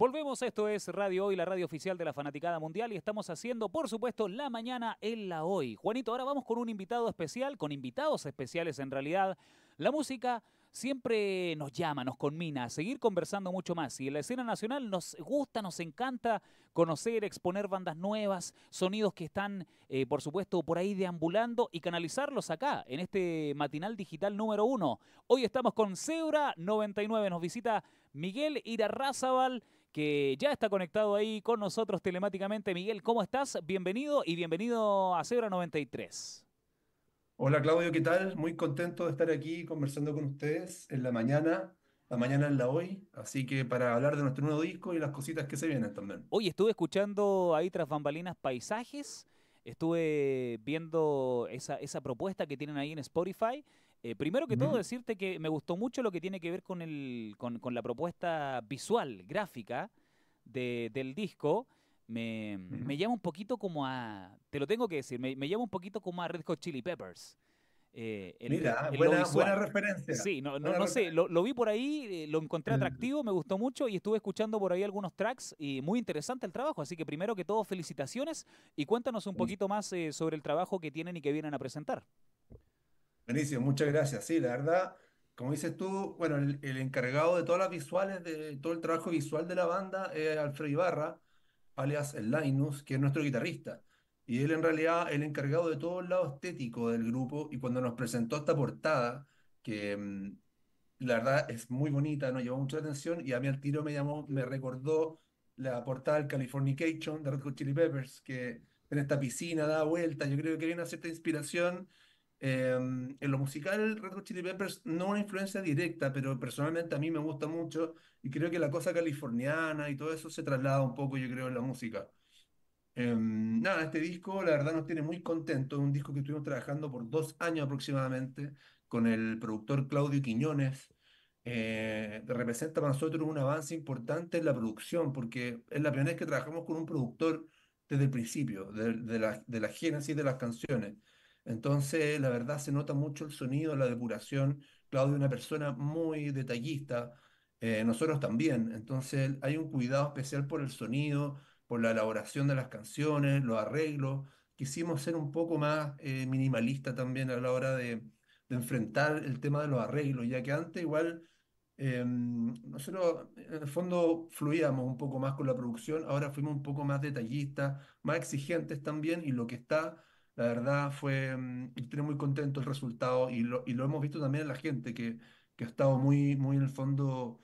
Volvemos, esto es Radio Hoy, la radio oficial de la Fanaticada Mundial y estamos haciendo, por supuesto, la mañana en la Hoy. Juanito, ahora vamos con un invitado especial, con invitados especiales en realidad. La música siempre nos llama, nos conmina a seguir conversando mucho más y en la escena nacional nos gusta, nos encanta conocer, exponer bandas nuevas, sonidos que están, eh, por supuesto, por ahí deambulando y canalizarlos acá, en este matinal digital número uno. Hoy estamos con Cebra 99, nos visita Miguel Irarrázaval que ya está conectado ahí con nosotros telemáticamente. Miguel, ¿cómo estás? Bienvenido y bienvenido a Cebra 93. Hola Claudio, ¿qué tal? Muy contento de estar aquí conversando con ustedes en la mañana la mañana en la hoy, así que para hablar de nuestro nuevo disco y las cositas que se vienen también. Hoy estuve escuchando ahí tras bambalinas paisajes, estuve viendo esa, esa propuesta que tienen ahí en Spotify eh, primero que todo, decirte que me gustó mucho lo que tiene que ver con, el, con, con la propuesta visual, gráfica del disco. Me, llama un poquito como a, te lo tengo que decir, me, llama un poquito como a Red Hot Chili Peppers. Eh, Mira, buena, buena, referencia. Sí, no, sé, lo, vi por ahí, eh, lo encontré atractivo, me gustó mucho y estuve escuchando por ahí algunos tracks y muy interesante el trabajo. Así que primero que todo, felicitaciones y cuéntanos un poquito más sobre el trabajo que tienen y que vienen a presentar. Buenísimo, muchas gracias. Sí, la verdad, como dices tú, bueno, el, encargado de todas las visuales, de todo el trabajo visual de la banda es Alfredo Ibarra, alias el Linus, que es nuestro guitarrista. Y él en realidad es el encargado de todo el lado estético del grupo y cuando nos presentó esta portada, que mm, la verdad es muy bonita, nos llevó mucha atención y a mí al tiro me llamó, me recordó la portada del Californication de Red Hot Chili Peppers, que en esta piscina da vuelta, yo creo que hay una cierta inspiración Em, en lo musical, Red Hot Chili Peppers no una influencia directa, pero personalmente a mí me gusta mucho y creo que la cosa californiana y todo eso se traslada un poco, yo creo, en la música. Em, nada, este disco la verdad nos tiene muy contentos, es un disco que estuvimos trabajando por dos años aproximadamente con el productor Claudio Quiñones. Eh, representa para nosotros un avance importante en la producción, porque es la primera vez que trabajamos con un productor desde el principio, de la, de la génesis de las canciones. Entonces, la verdad, se nota mucho el sonido, la depuración. Claudio es una persona muy detallista, eh, nosotros también. Entonces, hay un cuidado especial por el sonido, por la elaboración de las canciones, los arreglos. Quisimos ser un poco más eh, minimalista también a la hora de, enfrentar el tema de los arreglos, ya que antes igual eh, nosotros en el fondo fluíamos un poco más con la producción, ahora fuimos un poco más detallistas, más exigentes también, y lo que está la verdad fue, mm, estoy muy contento el resultado y lo, y lo hemos visto también en la gente que, ha estado muy, muy en el fondo,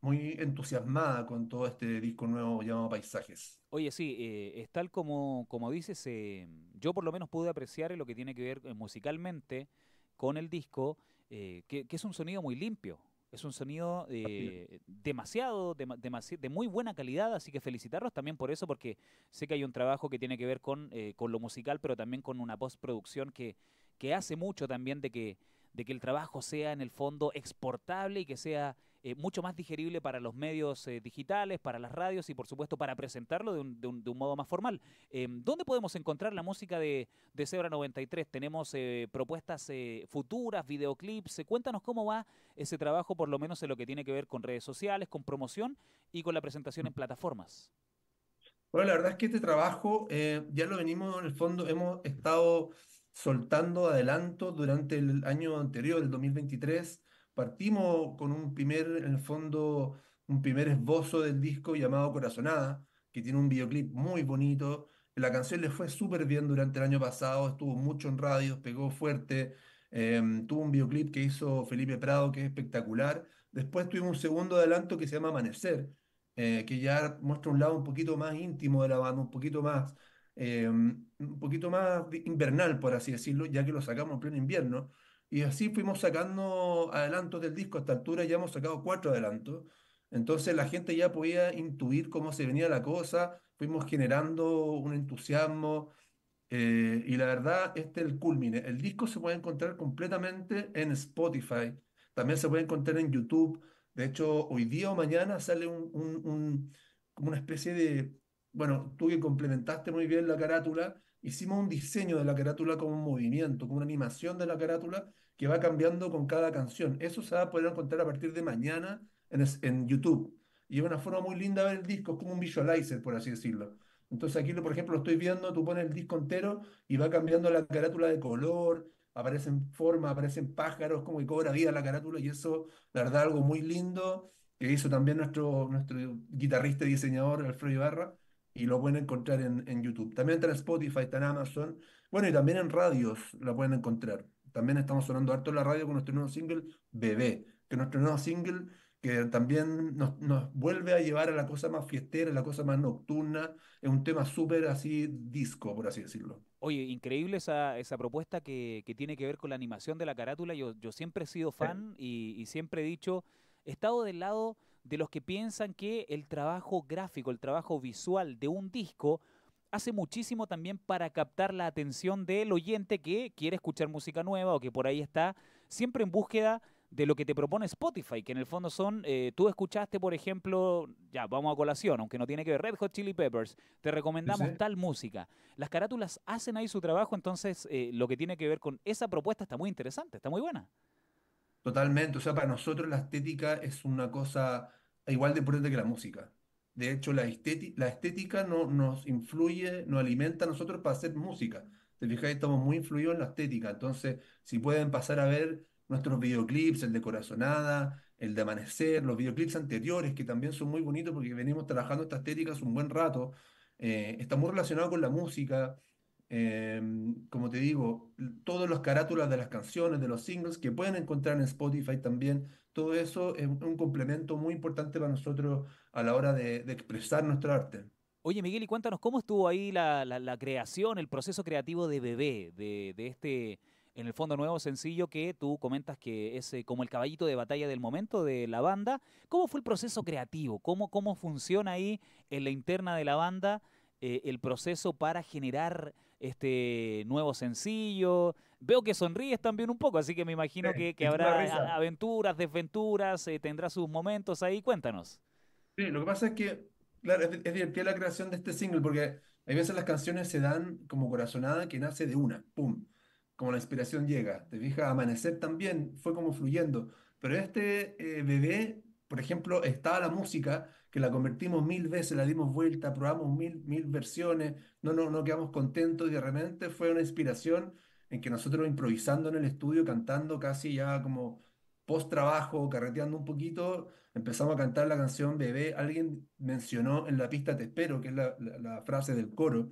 muy entusiasmada con todo este disco nuevo llamado Paisajes. Oye, sí, eh, es tal como, como dices, eh, yo por lo menos pude apreciar lo que tiene que ver eh, musicalmente con el disco, que es un sonido muy limpio, es un sonido eh, demasiado, de, muy buena calidad, así que felicitarlos también por eso, porque sé que hay un trabajo que tiene que ver eh, con, lo musical, pero también con una postproducción que, que hace mucho también de que, de que el trabajo sea en el fondo exportable y que sea eh, mucho más digerible para los medios eh, digitales, para las radios y por supuesto para presentarlo de un, modo más formal. Eh, ¿Dónde podemos encontrar la música de, de Zebra 93? Tenemos propuestas futuras, videoclips. Cuéntanos cómo va ese trabajo, por lo menos en lo que tiene que ver con redes sociales, con promoción y con la presentación en plataformas. Bueno, la verdad es que este trabajo ya lo venimos en el fondo, hemos estado soltando adelanto durante el año anterior, el 2023 partimos con un primer, en el fondo, un primer esbozo del disco llamado Corazonada, que tiene un videoclip muy bonito. La canción le fue súper bien durante el año pasado, estuvo mucho en radio, pegó fuerte. Em, tuvo un videoclip que hizo Felipe Prado, que es espectacular. Después tuvimos un segundo adelanto que se llama Amanecer, eh, que ya muestra un lado un poquito más íntimo de la banda, un poquito más, em, un poquito más invernal, por así decirlo, ya que lo sacamos en pleno invierno. Y así fuimos sacando adelantos del disco. A esta altura ya hemos sacado cuatro adelantos. Entonces la gente ya podía intuir cómo se venía la cosa. Fuimos generando un entusiasmo. Eh, y la verdad, este es el culmine. El disco se puede encontrar completamente en Spotify. También se puede encontrar en YouTube. De hecho, hoy día o mañana sale un, un como una especie de. Bueno, tú que complementaste muy bien la carátula, hicimos un diseño de la carátula como un movimiento, como una animación de la carátula, que va cambiando con cada canción. Eso se va a poder encontrar a partir de mañana en, YouTube. Y es una forma muy linda de ver el disco, es como un visualizer, por así decirlo. Entonces aquí, por ejemplo, lo estoy viendo, tú pones el disco entero y va cambiando la carátula de color, aparecen formas, aparecen pájaros, como que cobra vida la carátula y eso, la verdad, algo muy lindo que hizo también nuestro, nuestro guitarrista y diseñador Alfredo Ibarra y lo pueden encontrar en, YouTube. También está en Spotify, está en Amazon, bueno, y también en radios la pueden encontrar también estamos sonando harto en la radio con nuestro nuevo single Bebé, que nuestro nuevo single que también nos, vuelve a llevar a la cosa más fiestera, a la cosa más nocturna, es un tema súper así disco, por así decirlo. Oye, increíble esa, esa propuesta que, tiene que ver con la animación de la carátula. Yo, yo siempre he sido fan y, y, siempre he dicho, he estado del lado de los que piensan que el trabajo gráfico, el trabajo visual de un disco hace muchísimo también para captar la atención del oyente que quiere escuchar música nueva o que por ahí está siempre en búsqueda de lo que te propone Spotify, que en el fondo son, eh, tú escuchaste, por ejemplo, ya vamos a colación, aunque no tiene que ver, Red Hot Chili Peppers, te recomendamos tal música. Las carátulas hacen ahí su trabajo, entonces eh, lo que tiene que ver con esa propuesta está muy interesante, está muy buena. Totalmente, o sea, para nosotros la estética es una cosa igual de importante que la música. De hecho, la estética, la estética no, nos influye, nos alimenta a nosotros para hacer música. Te fijáis, estamos muy influidos en la estética. Entonces, si pueden pasar a ver nuestros videoclips, el de Corazonada, el de Amanecer, los videoclips anteriores, que también son muy bonitos porque venimos trabajando esta estética hace un buen rato. Eh, está muy relacionado con la música. Em, como te digo, todos los carátulas de las canciones, de los singles que pueden encontrar en Spotify también todo eso es un complemento muy importante para nosotros a la hora de, expresar nuestro arte. Oye, Miguel, y cuéntanos cómo estuvo ahí la, creación, el proceso creativo de Bebé, de, este, en el fondo, nuevo sencillo que tú comentas que es eh, como el caballito de batalla del momento de la banda. ¿Cómo fue el proceso creativo? ¿Cómo, funciona ahí en la interna de la banda eh, el proceso para generar este nuevo sencillo? Veo que sonríes también un poco, así que me imagino que, habrá aventuras, desventuras, eh, tendrá sus momentos ahí. Cuéntanos. Sí, lo que pasa es que, claro, es, divertida la creación de este single, porque a veces las canciones se dan como corazonada que nace de una, ¡pum! Como la inspiración llega. Te fijas, Amanecer también fue como fluyendo. Pero este eh, bebé por ejemplo, estaba la música, que la convertimos mil veces, la dimos vuelta, probamos mil, mil versiones, no, no, no quedamos contentos y de repente fue una inspiración en que nosotros improvisando en el estudio, cantando casi ya como post trabajo, carreteando un poquito, empezamos a cantar la canción Bebé. Alguien mencionó en la pista Te espero, que es la, frase del coro,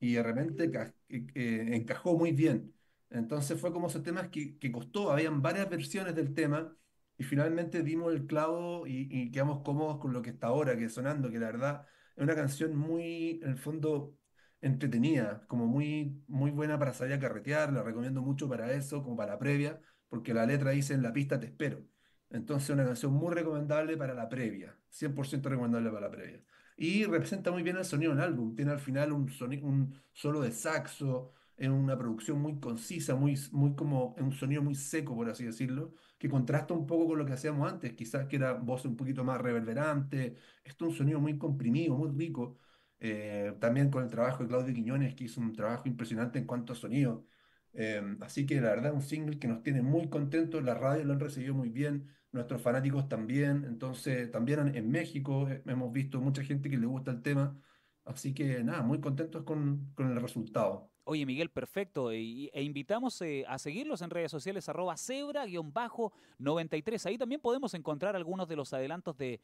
y de repente eh, eh, encajó muy bien. Entonces fue como esos temas que, costó, habían varias versiones del tema y finalmente dimos el clavo y, quedamos cómodos con lo que está ahora, que sonando, que la verdad es una canción muy, en el fondo, entretenida, como muy, muy buena para salir a carretear, la recomiendo mucho para eso, como para la previa, porque la letra dice en la pista te espero. Entonces una canción muy recomendable para la previa, 100% recomendable para la previa. Y representa muy bien el sonido del álbum, tiene al final un, sonido un solo de saxo, en una producción muy concisa, muy, muy como un sonido muy seco, por así decirlo, que contrasta un poco con lo que hacíamos antes, quizás que era voz un poquito más reverberante, esto es un sonido muy comprimido, muy rico, eh, también con el trabajo de Claudio Quiñones, que hizo un trabajo impresionante en cuanto a sonido. Eh, así que la verdad, un single que nos tiene muy contentos. La radio lo han recibido muy bien, nuestros fanáticos también. Entonces, también en México eh, hemos visto mucha gente que le gusta el tema. Así que nada, muy contentos con el resultado. Oye, Miguel, perfecto. E, invitamos eh, a seguirlos en redes sociales, arroba cebra-93. Ahí también podemos encontrar algunos de los adelantos de,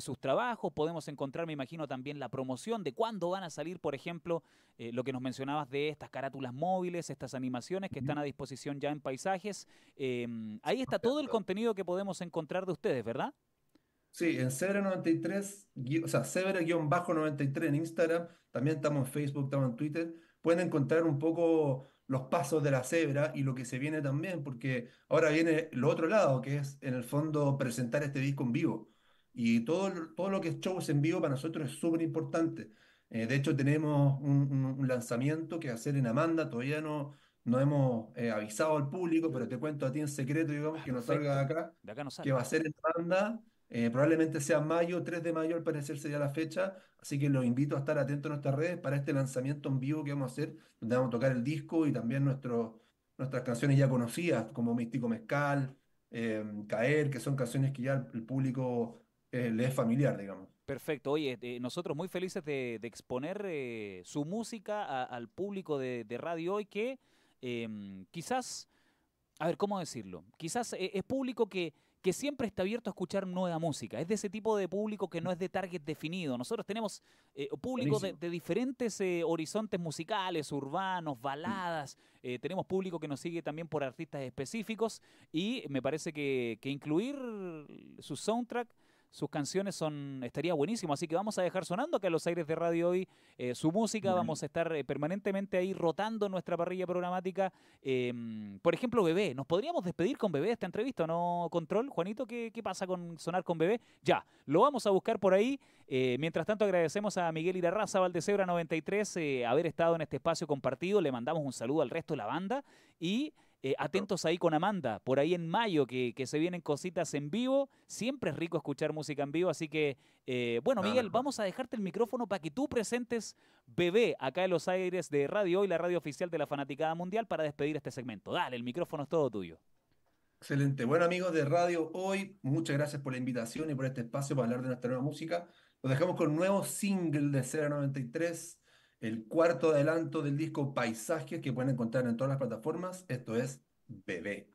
sus trabajos. Podemos encontrar, me imagino, también la promoción de cuándo van a salir, por ejemplo, eh, lo que nos mencionabas de estas carátulas móviles, estas animaciones que están a disposición ya en paisajes. Em, ahí está todo el contenido que podemos encontrar de ustedes, ¿verdad? Sí, en Cebra93, o sea, Cebra-93 en Instagram, también estamos en Facebook, estamos en Twitter pueden encontrar un poco los pasos de la cebra y lo que se viene también, porque ahora viene lo otro lado, que es en el fondo presentar este disco en vivo. Y todo, todo lo que es shows en vivo para nosotros es súper importante. Eh, de hecho, tenemos un, lanzamiento que hacer en Amanda, todavía no, no hemos eh, avisado al público, pero te cuento a ti en secreto, digamos, que no salga de acá, que va a ser en Amanda eh, probablemente sea mayo, 3 de mayo al parecer sería la fecha, así que los invito a estar atentos a nuestras redes para este lanzamiento en vivo que vamos a hacer, donde vamos a tocar el disco y también nuestras canciones ya conocidas, como Místico Mezcal, em, Caer, que son canciones que ya el público eh, le es familiar, digamos. Perfecto, oye, nosotros muy felices de, exponer eh, su música al público de, radio hoy que em, quizás, a ver, ¿cómo decirlo? Quizás es público que que siempre está abierto a escuchar nueva música. Es de ese tipo de público que no es de target definido. Nosotros tenemos eh, público de, diferentes eh, horizontes musicales, urbanos, baladas. Mm. Eh, tenemos público que nos sigue también por artistas específicos y me parece que, que incluir su soundtrack sus canciones son, estaría buenísimo, así que vamos a dejar sonando acá en los aires de radio hoy eh, su música, vamos a estar eh, permanentemente ahí rotando nuestra parrilla programática. Em, por ejemplo, Bebé, ¿nos podríamos despedir con Bebé de esta entrevista, no, Control? Juanito, ¿qué, ¿qué, pasa con sonar con Bebé? Ya, lo vamos a buscar por ahí. Eh, mientras tanto, agradecemos a Miguel Irarraza, Valdecebra 93, haber estado en este espacio compartido, le mandamos un saludo al resto de la banda y... Eh, atentos ahí con Amanda, por ahí en mayo que, se vienen cositas en vivo. Siempre es rico escuchar música en vivo, así que, eh, bueno, Miguel, vamos a dejarte el micrófono para que tú presentes Bebé acá en los aires de Radio Hoy, la radio oficial de la Fanaticada Mundial, para despedir este segmento. Dale, el micrófono es todo tuyo. Excelente. Bueno, amigos de Radio Hoy, muchas gracias por la invitación y por este espacio para hablar de nuestra nueva música. nos dejamos con un nuevo single de 093 el cuarto adelanto del disco Paisajes que pueden encontrar en todas las plataformas. Esto es Bebé.